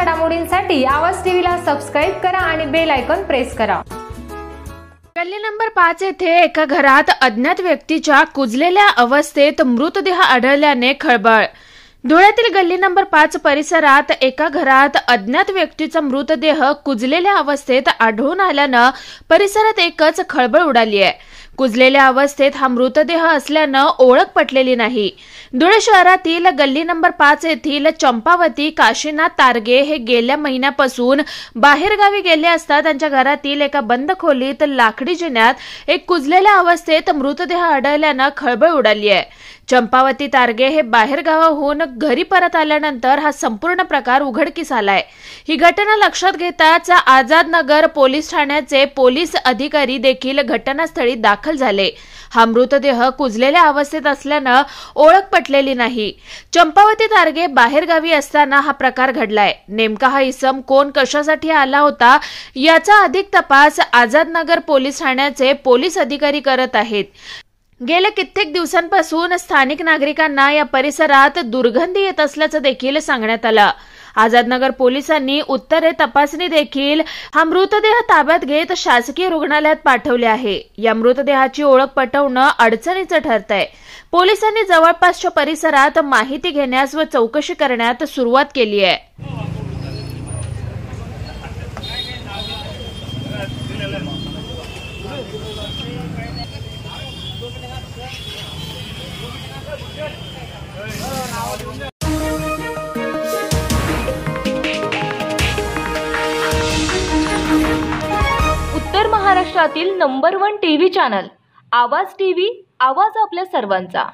घडामोडींसाठी आवाज टीव्हीला सबस्क्राईब करा आणि बेल आयकॉन प्रेस करा गल्ली नंबर पाच येथे एका घरात अज्ञात व्यक्तीच्या कुजलेल्या अवस्थेत मृतदेह आढळल्याने खळबळ धुळ्यातील गल्ली नंबर पाच परिसरात एका घरात अज्ञात व्यक्तीचा मृतदेह कुजलेल्या अवस्थेत आढळून आल्यानं परिसरात एकच खळबळ उडाली आहे कुजलेल्या अवस्थेत हा मृतदेह असल्यानं ओळख पटलेली नाही धुळे शहरातील गल्ली नंबर पाच येथील चंपावती काशीनाथ तारगे हे गेल्या महिन्यापासून बाहेरगावी गेले असता त्यांच्या घरातील एका बंद खोलीत लाकडी जिन्यात एक कुजलेल्या अवस्थेत मृतदेह आढळल्यानं खळबळ उडाली आहे चंपावती तारगे हे बाहेरगावाहून घरी परत आल्यानंतर हा संपूर्ण प्रकार उघडकीस आलाय ही घटना लक्षात घेताच नगर पोलीस ठाण्याचे पोलीस अधिकारी देखील घटनास्थळी दाखल दाखल झाले हा मृतदेह कुजलेल्या अवस्थेत असल्यानं ओळख पटलेली नाही चंपावती तारगे बाहेरगावी असताना हा प्रकार घडलाय नेमका हा इसम कोण कशासाठी आला होता याचा अधिक तपास आझादनगर पोलीस ठाण्याचे पोलीस अधिकारी करत आहेत गेल्या कित्येक दिवसांपासून स्थानिक नागरिकांना या परिसरात दुर्गंधी येत असल्याचं देखील सांगण्यात आलं आझादनगर पोलिसांनी उत्तरे तपासणी देखील हा मृतदेह ताब्यात घेत शासकीय रुग्णालयात पाठवले आहे या मृतदेहाची ओळख पटवणं अडचणीचं ठरत आहे पोलिसांनी जवळपासच्या परिसरात माहिती घेण्यास व चौकशी करण्यात सुरुवात केली आहे देशातील number one T V channel Awaaz T V Awaaz आपल्या सर्वांचा